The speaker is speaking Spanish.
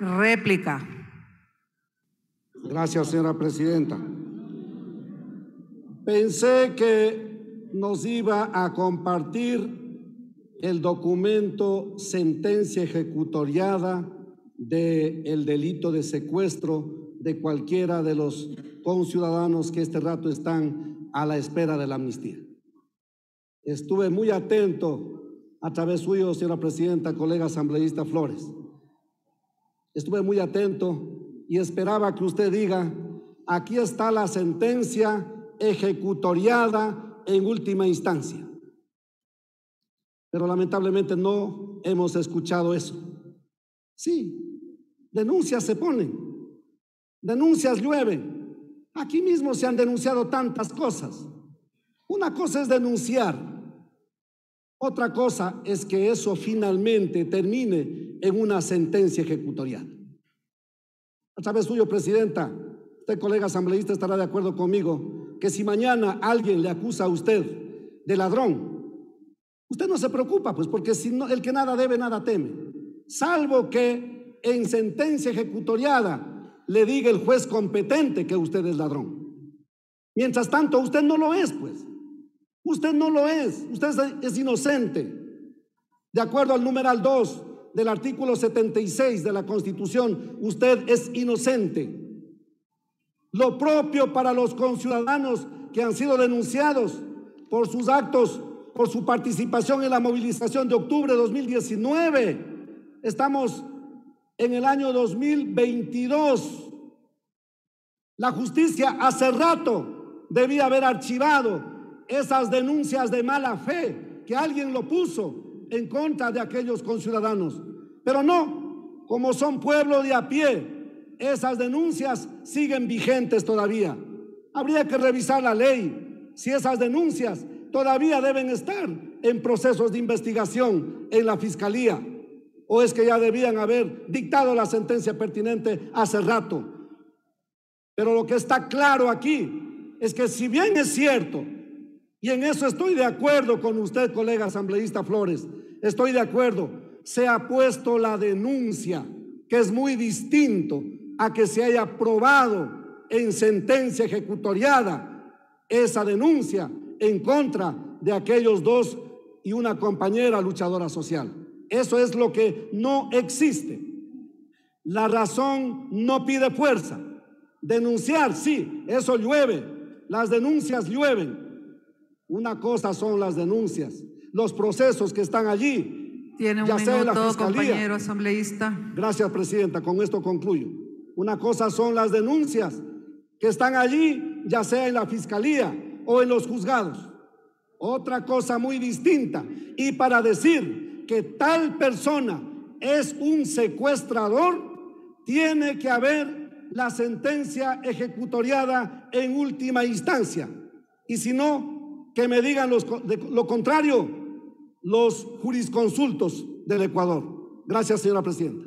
Réplica. Gracias, señora presidenta. Pensé que nos iba a compartir el documento sentencia ejecutoriada del el delito de secuestro de cualquiera de los conciudadanos que este rato están a la espera de la amnistía. Estuve muy atento a través suyo, señora presidenta, colega asambleísta Flores Estuve muy atento y esperaba que usted diga, aquí está la sentencia ejecutoriada en última instancia. Pero lamentablemente no hemos escuchado eso. Sí, denuncias se ponen, denuncias llueven. Aquí mismo se han denunciado tantas cosas. Una cosa es denunciar, otra cosa es que eso finalmente termine en una sentencia ejecutorial. A través suyo, Presidenta, usted, colega asambleísta, estará de acuerdo conmigo que si mañana alguien le acusa a usted de ladrón, usted no se preocupa, pues porque si no, el que nada debe, nada teme. Salvo que en sentencia ejecutoriada le diga el juez competente que usted es ladrón. Mientras tanto, usted no lo es, pues. Usted no lo es, usted es inocente. De acuerdo al numeral 2 del artículo 76 de la Constitución, usted es inocente. Lo propio para los conciudadanos que han sido denunciados por sus actos, por su participación en la movilización de octubre de 2019. Estamos en el año 2022. La justicia hace rato debía haber archivado esas denuncias de mala fe que alguien lo puso en contra de aquellos conciudadanos. Pero no, como son pueblo de a pie, esas denuncias siguen vigentes todavía. Habría que revisar la ley si esas denuncias todavía deben estar en procesos de investigación en la fiscalía o es que ya debían haber dictado la sentencia pertinente hace rato. Pero lo que está claro aquí es que si bien es cierto y en eso estoy de acuerdo con usted, colega asambleísta Flores. Estoy de acuerdo. Se ha puesto la denuncia, que es muy distinto a que se haya probado en sentencia ejecutoriada esa denuncia en contra de aquellos dos y una compañera luchadora social. Eso es lo que no existe. La razón no pide fuerza. Denunciar, sí, eso llueve. Las denuncias llueven. Una cosa son las denuncias, los procesos que están allí. Tiene ya sea en la fiscalía. asambleísta. Gracias, presidenta. Con esto concluyo. Una cosa son las denuncias que están allí, ya sea en la fiscalía o en los juzgados. Otra cosa muy distinta. Y para decir que tal persona es un secuestrador, tiene que haber la sentencia ejecutoriada en última instancia. Y si no, que me digan lo contrario los jurisconsultos del Ecuador. Gracias, señora presidenta.